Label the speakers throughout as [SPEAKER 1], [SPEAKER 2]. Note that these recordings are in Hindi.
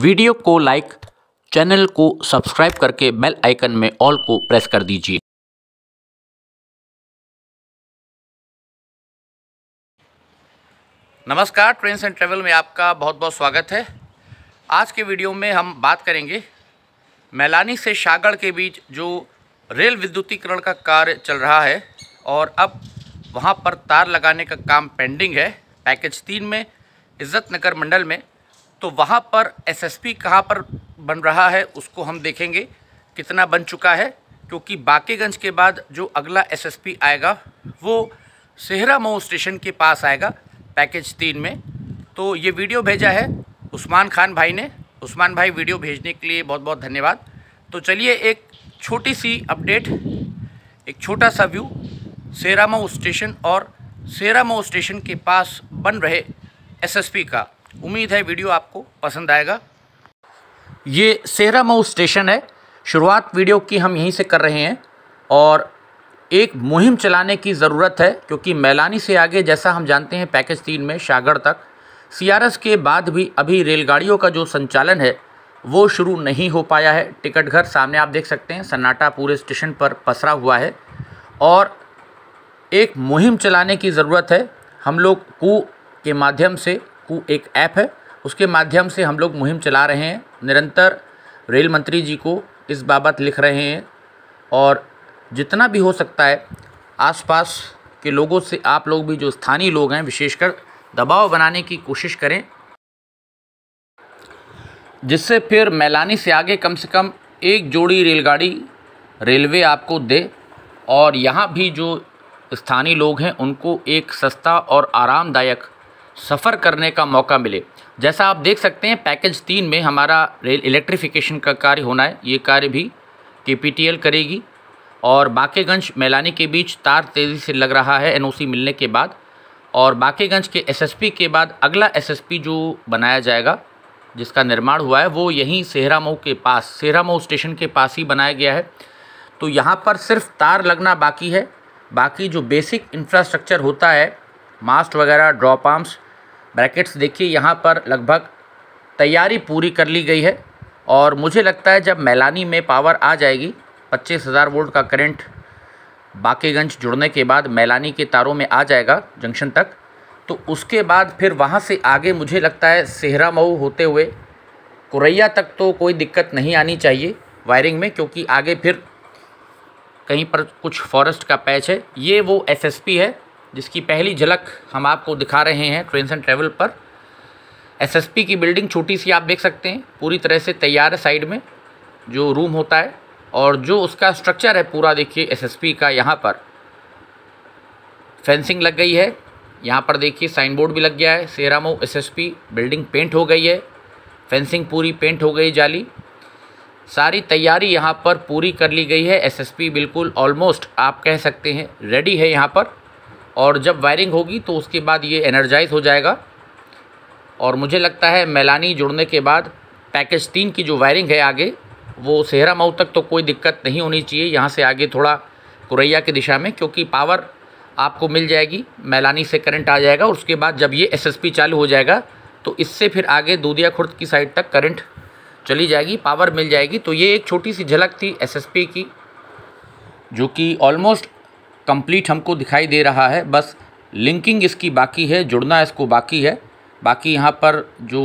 [SPEAKER 1] वीडियो को लाइक चैनल को सब्सक्राइब करके बेल आइकन में ऑल को प्रेस कर दीजिए नमस्कार ट्रेंस एंड ट्रेवल में आपका बहुत बहुत स्वागत है आज के वीडियो में हम बात करेंगे मैलानी से शागढ़ के बीच जो रेल विद्युतीकरण का कार्य चल रहा है और अब वहाँ पर तार लगाने का काम पेंडिंग है पैकेज तीन में इज़्ज़त नगर मंडल में तो वहाँ पर एसएसपी कहाँ पर बन रहा है उसको हम देखेंगे कितना बन चुका है क्योंकि बाकेगंज के बाद जो अगला एसएसपी आएगा वो सेहरा मऊ स्टेशन के पास आएगा पैकेज तीन में तो ये वीडियो भेजा है उस्मान खान भाई ने उस्मान भाई वीडियो भेजने के लिए बहुत बहुत धन्यवाद तो चलिए एक छोटी सी अपडेट एक छोटा सा व्यू मऊ स्टेशन और मऊ स्टेशन के पास बन रहे एसएसपी का उम्मीद है वीडियो आपको पसंद आएगा ये सेहरा मऊ स्टेशन है शुरुआत वीडियो की हम यहीं से कर रहे हैं और एक मुहिम चलाने की ज़रूरत है क्योंकि मैलानी से आगे जैसा हम जानते हैं पैकेज तीन में शागड़ तक सीआरएस के बाद भी अभी रेलगाड़ियों का जो संचालन है वो शुरू नहीं हो पाया है टिकट घर सामने आप देख सकते हैं सन्नाटा पूरे स्टेशन पर पसरा हुआ है और एक मुहिम चलाने की ज़रूरत है हम लोग कू के माध्यम से कू एक ऐप है उसके माध्यम से हम लोग मुहिम चला रहे हैं निरंतर रेल मंत्री जी को इस बाबत लिख रहे हैं और जितना भी हो सकता है आसपास के लोगों से आप लोग भी जो स्थानीय लोग हैं विशेषकर दबाव बनाने की कोशिश करें जिससे फिर मैलानी से आगे कम से कम एक जोड़ी रेलगाड़ी रेलवे आपको दे और यहाँ भी जो स्थानीय लोग हैं उनको एक सस्ता और आरामदायक सफ़र करने का मौका मिले जैसा आप देख सकते हैं पैकेज तीन में हमारा रेल इलेक्ट्रिफिकेशन का कार्य होना है ये कार्य भी के करेगी और बाकेगंज मैलानी के बीच तार तेज़ी से लग रहा है एनओसी मिलने के बाद और बाकेगंज के एसएसपी के बाद अगला एसएसपी जो बनाया जाएगा जिसका निर्माण हुआ है वो यहीं सेहरामऊ के पास सेहरामऊ स्टेशन के पास ही बनाया गया है तो यहाँ पर सिर्फ तार लगना बाकी है बाकी जो बेसिक इंफ्रास्ट्रक्चर होता है मास्ट वगैरह ड्रॉप आर्म्स ब्रैकेट्स देखिए यहाँ पर लगभग तैयारी पूरी कर ली गई है और मुझे लगता है जब मैलानी में पावर आ जाएगी पच्चीस हज़ार वोल्ट का करंट बाकेगंज जुड़ने के बाद मैलानी के तारों में आ जाएगा जंक्शन तक तो उसके बाद फिर वहाँ से आगे मुझे लगता है सेहरा मऊ होते हुए कुरैया तक तो कोई दिक्कत नहीं आनी चाहिए वायरिंग में क्योंकि आगे फिर कहीं पर कुछ फॉरेस्ट का पैच है ये वो एसएसपी है जिसकी पहली झलक हम आपको दिखा रहे हैं ट्रेन एंड ट्रेवल पर एसएसपी की बिल्डिंग छोटी सी आप देख सकते हैं पूरी तरह से तैयार है साइड में जो रूम होता है और जो उसका स्ट्रक्चर है पूरा देखिए एसएसपी का यहाँ पर फेंसिंग लग गई है यहाँ पर देखिए साइन बोर्ड भी लग गया है सेरामो एसएसपी बिल्डिंग पेंट हो गई है फेंसिंग पूरी पेंट हो गई जाली सारी तैयारी यहाँ पर पूरी कर ली गई है पी बिल्कुल ऑलमोस्ट आप कह सकते हैं रेडी है यहाँ पर और जब वायरिंग होगी तो उसके बाद ये एनर्जाइज हो जाएगा और मुझे लगता है मेलानी जुड़ने के बाद पैकेज तीन की जो वायरिंग है आगे वो सेहरा मऊ तक तो कोई दिक्कत नहीं होनी चाहिए यहाँ से आगे थोड़ा कुरैया की दिशा में क्योंकि पावर आपको मिल जाएगी मैलानी से करंट आ जाएगा और उसके बाद जब ये एसएसपी चालू हो जाएगा तो इससे फिर आगे दूधिया खुर्द की साइड तक करंट चली जाएगी पावर मिल जाएगी तो ये एक छोटी सी झलक थी एसएसपी की जो कि ऑलमोस्ट कंप्लीट हमको दिखाई दे रहा है बस लिंकिंग इसकी बाकी है जुड़ना इसको बाकी है बाकी यहाँ पर जो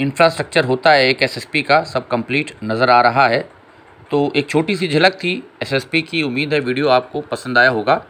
[SPEAKER 1] इंफ्रास्ट्रक्चर होता है एक एसएसपी का सब कंप्लीट नज़र आ रहा है तो एक छोटी सी झलक थी एसएसपी की उम्मीद है वीडियो आपको पसंद आया होगा